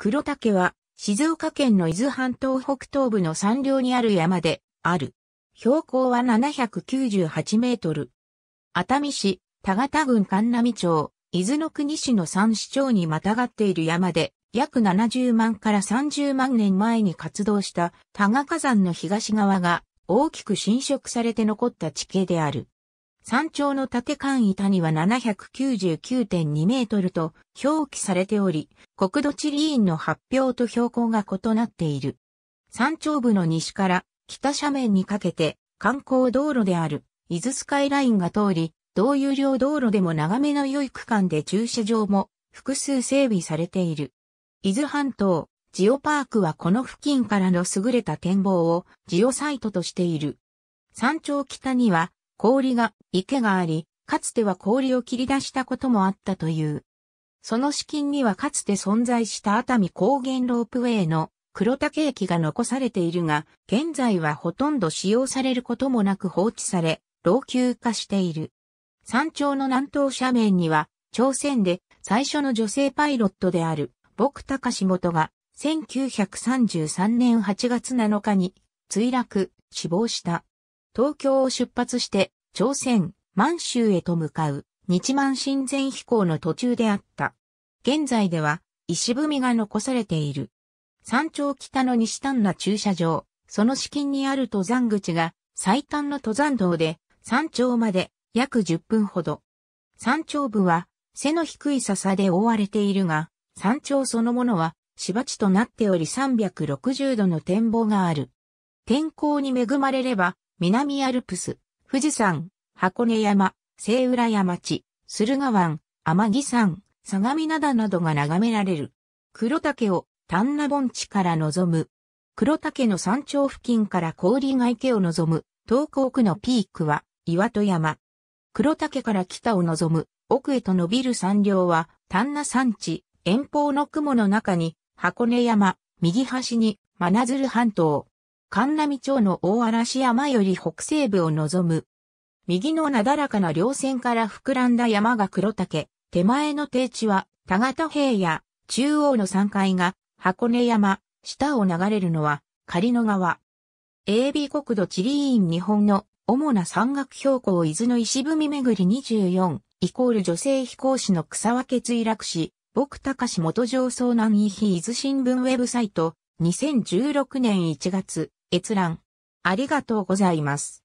黒竹は静岡県の伊豆半島北東部の山稜にある山である。標高は798メートル。熱海市、田形郡神美町、伊豆の国市の三市町にまたがっている山で、約70万から30万年前に活動した多賀火山の東側が大きく侵食されて残った地形である。山頂の縦間板には799.2メートルと表記されており、国土地理院の発表と標高が異なっている。山頂部の西から北斜面にかけて観光道路である伊豆スカイラインが通り、同有料道路でも長めの良い区間で駐車場も複数整備されている。伊豆半島、ジオパークはこの付近からの優れた展望をジオサイトとしている。山頂北には氷が、池があり、かつては氷を切り出したこともあったという。その資金にはかつて存在した熱海高原ロープウェイの黒竹駅が残されているが、現在はほとんど使用されることもなく放置され、老朽化している。山頂の南東斜面には、朝鮮で最初の女性パイロットである、僕高志元が、1933年8月7日に、墜落、死亡した。東京を出発して、朝鮮、満州へと向かう、日満神前飛行の途中であった。現在では、石踏みが残されている。山頂北の西端な駐車場、その資金にある登山口が、最短の登山道で、山頂まで約10分ほど。山頂部は背の低い笹で覆われているが、山頂そのものは芝地となっており360度の展望がある。天候に恵まれれば南アルプス、富士山、箱根山、聖浦山地、駿河湾、天城山、相模灘などが眺められる。黒竹を丹那盆地から望む。黒竹の山頂付近から氷が池を望む、東高区のピークは岩戸山。黒竹から北を望む、奥へと伸びる山稜は丹那山地、遠方の雲の中に箱根山、右端に真鶴半島、神波町の大嵐山より北西部を望む。右のなだらかな稜線から膨らんだ山が黒岳、手前の低地は田形平野、中央の山階が箱根山、下を流れるのは狩野川。AB 国土地理院日本の主な山岳標高伊豆の石踏み巡り24、イコール女性飛行士の草分け墜落し、僕高し元上層南伊比伊豆新聞ウェブサイト、2016年1月。閲覧。ありがとうございます。